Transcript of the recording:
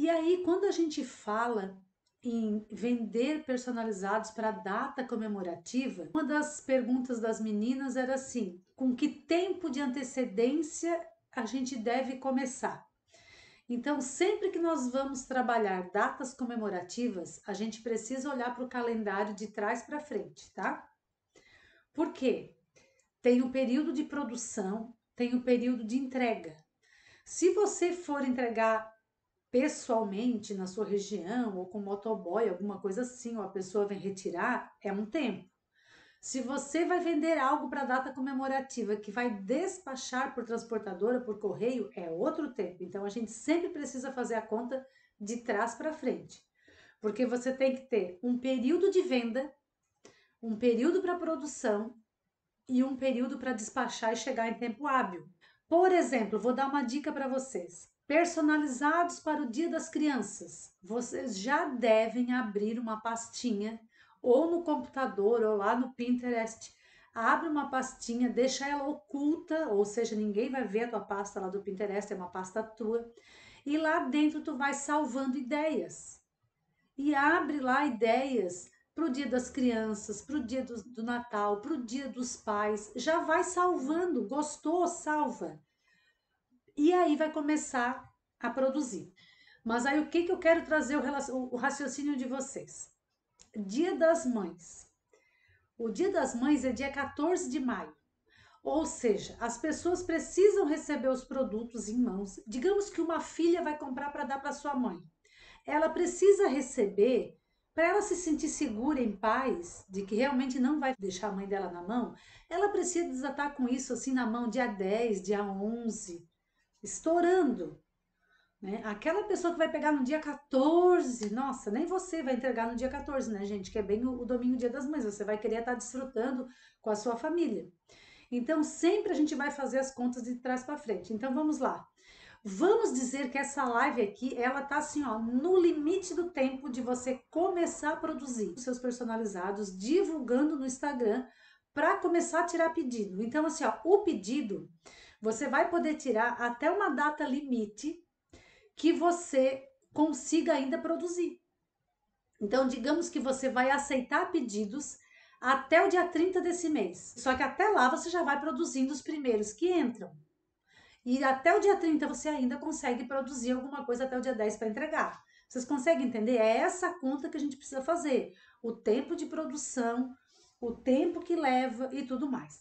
E aí, quando a gente fala em vender personalizados para data comemorativa, uma das perguntas das meninas era assim: com que tempo de antecedência a gente deve começar? Então, sempre que nós vamos trabalhar datas comemorativas, a gente precisa olhar para o calendário de trás para frente, tá? Por quê? Tem o período de produção, tem o período de entrega. Se você for entregar pessoalmente na sua região ou com motoboy, alguma coisa assim, ou a pessoa vem retirar, é um tempo. Se você vai vender algo para data comemorativa que vai despachar por transportadora, por correio, é outro tempo. Então a gente sempre precisa fazer a conta de trás para frente. Porque você tem que ter um período de venda, um período para produção e um período para despachar e chegar em tempo hábil. Por exemplo, vou dar uma dica para vocês personalizados para o Dia das Crianças. Vocês já devem abrir uma pastinha ou no computador ou lá no Pinterest. Abre uma pastinha, deixa ela oculta, ou seja, ninguém vai ver a tua pasta lá do Pinterest, é uma pasta tua. E lá dentro tu vai salvando ideias. E abre lá ideias para o dia das crianças, para o dia do, do Natal, para o dia dos pais. Já vai salvando. Gostou? Salva e aí vai começar a produzir. Mas aí o que, que eu quero trazer o, o raciocínio de vocês? Dia das Mães. O Dia das Mães é dia 14 de maio. Ou seja, as pessoas precisam receber os produtos em mãos. Digamos que uma filha vai comprar para dar para sua mãe. Ela precisa receber para ela se sentir segura em paz, de que realmente não vai deixar a mãe dela na mão. Ela precisa desatar com isso assim na mão dia 10, dia 11, estourando. Né? Aquela pessoa que vai pegar no dia 14, nossa, nem você vai entregar no dia 14, né, gente? Que é bem o, o domingo, dia das mães, você vai querer estar tá desfrutando com a sua família. Então, sempre a gente vai fazer as contas de trás para frente. Então, vamos lá. Vamos dizer que essa live aqui, ela tá assim, ó, no limite do tempo de você começar a produzir os seus personalizados, divulgando no Instagram para começar a tirar pedido. Então, assim, ó, o pedido você vai poder tirar até uma data limite que você consiga ainda produzir. Então, digamos que você vai aceitar pedidos até o dia 30 desse mês. Só que até lá você já vai produzindo os primeiros que entram. E até o dia 30 você ainda consegue produzir alguma coisa até o dia 10 para entregar. Vocês conseguem entender? É essa conta que a gente precisa fazer. O tempo de produção, o tempo que leva e tudo mais.